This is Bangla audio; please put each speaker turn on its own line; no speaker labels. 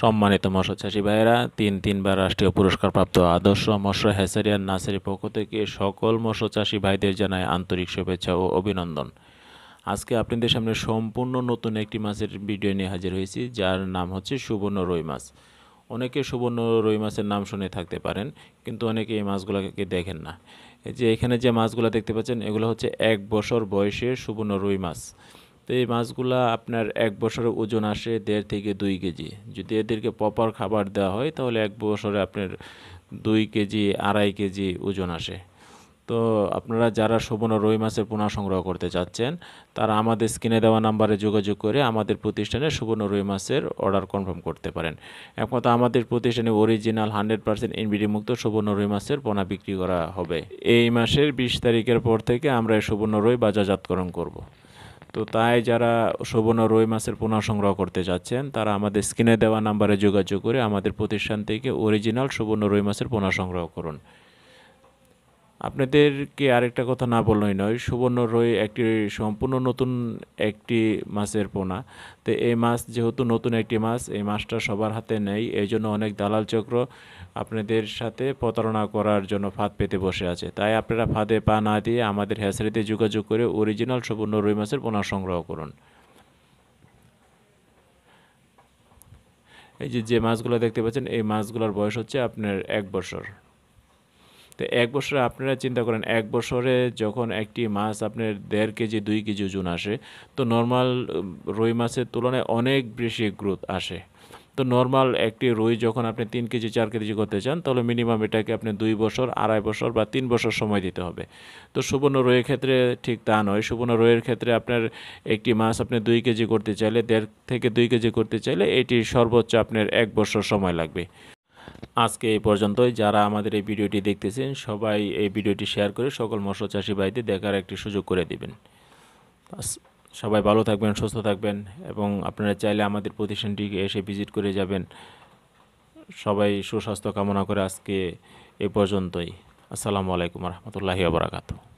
সম্মানিত মৎস্যচাষী ভাইয়েরা তিন তিনবার রাষ্ট্রীয় পুরস্কারপ্রাপ্ত আদর্শ মৎস্য হেসারিয়ান নাসের পক্ষ থেকে সকল চাষী ভাইদের জানায় আন্তরিক শুভেচ্ছা ও অভিনন্দন আজকে আপনাদের সামনে সম্পূর্ণ নতুন একটি মাছের ভিডিও নিয়ে হাজির হয়েছি যার নাম হচ্ছে সুবর্ণ রুই মাছ অনেকে সুবর্ণ রুই মাছের নাম শুনে থাকতে পারেন কিন্তু অনেকে এই মাছগুলোকে দেখেন না যে এখানে যে মাছগুলো দেখতে পাচ্ছেন এগুলো হচ্ছে এক বছর বয়সের সুবর্ণ রুই মাছ তো এই মাছগুলা আপনার এক বছরে ওজন আসে দেড় থেকে দুই কেজি যদি এদেরকে প্রপার খাবার দেওয়া হয় তাহলে এক বছরে আপনার দুই কেজি আড়াই কেজি ওজন আসে তো আপনারা যারা শোভন রুই মাছের পোনা সংগ্রহ করতে চাচ্ছেন তারা আমাদের স্ক্রিনে দেওয়া নাম্বারে যোগাযোগ করে আমাদের প্রতিষ্ঠানে সুবর্ণ রুই মাছের অর্ডার কনফার্ম করতে পারেন একমাত্র আমাদের প্রতিষ্ঠানে অরিজিনাল হান্ড্রেড পার্সেন্ট এনবিডি মুক্ত সুবর্ণ রুই মাছের পোনা বিক্রি করা হবে এই মাসের বিশ তারিখের পর থেকে আমরা এই সুবর্ণ রুই বাজারজাতকরণ করব তো তাই যারা শোভনা রুই মাছের পোনা সংগ্রহ করতে যাচ্ছেন তারা আমাদের স্ক্রিনে দেওয়া নাম্বারে যোগাযোগ করে আমাদের প্রতিষ্ঠান থেকে অরিজিনাল শোভনা রুই মাছের পোনা সংগ্রহ করুন আপনাদেরকে আরেকটা কথা না বললেই নয় সুবর্ণ রয়ে একটি সম্পূর্ণ নতুন একটি মাছের পোনা তো এই মাছ যেহেতু নতুন একটি মাছ এই মাছটা সবার হাতে নেই এই জন্য অনেক দালাল চক্র আপনাদের সাথে প্রতারণা করার জন্য ফাঁদ পেতে বসে আছে তাই আপনারা ফাঁদে পা না দিয়ে আমাদের হ্যাচারিতে যোগাযোগ করে অরিজিনাল সুবর্ণ রুই মাছের পোনা সংগ্রহ করুন এই যে যে মাছগুলো দেখতে পাচ্ছেন এই মাছগুলোর বয়স হচ্ছে আপনার এক বছর তো এক বছরে আপনারা চিন্তা করেন এক বছরে যখন একটি মাছ আপনার দেড় কেজি দুই কেজি ওজন আসে তো নর্মাল রুই মাছের তুলনায় অনেক বেশি গ্রোথ আসে তো নর্মাল একটি রুই যখন আপনি তিন কেজি চার কেজি করতে চান তাহলে মিনিমাম এটাকে আপনি দুই বছর আড়াই বছর বা তিন বছর সময় দিতে হবে তো সুবর্ণ রুইয়ের ক্ষেত্রে ঠিক তা নয় সুবর্ণ রুইয়ের ক্ষেত্রে আপনার একটি মাছ আপনি দুই কেজি করতে চাইলে দেড় থেকে দুই কেজি করতে চাইলে এটি সর্বোচ্চ আপনার এক বছর সময় লাগবে আজকে এই পর্যন্তই যারা আমাদের এই ভিডিওটি দেখতেছেন সবাই এই ভিডিওটি শেয়ার করে সকল মৎস্য চাষি ভাইদের দেখার একটি সুযোগ করে দেবেন সবাই ভালো থাকবেন সুস্থ থাকবেন এবং আপনারা চাইলে আমাদের প্রতিষ্ঠানটি এসে ভিজিট করে যাবেন সবাই সুস্বাস্থ্য কামনা করে আজকে এ পর্যন্তই আসসালামু আলাইকুম রহমতুল্লাহি আবরাকাতু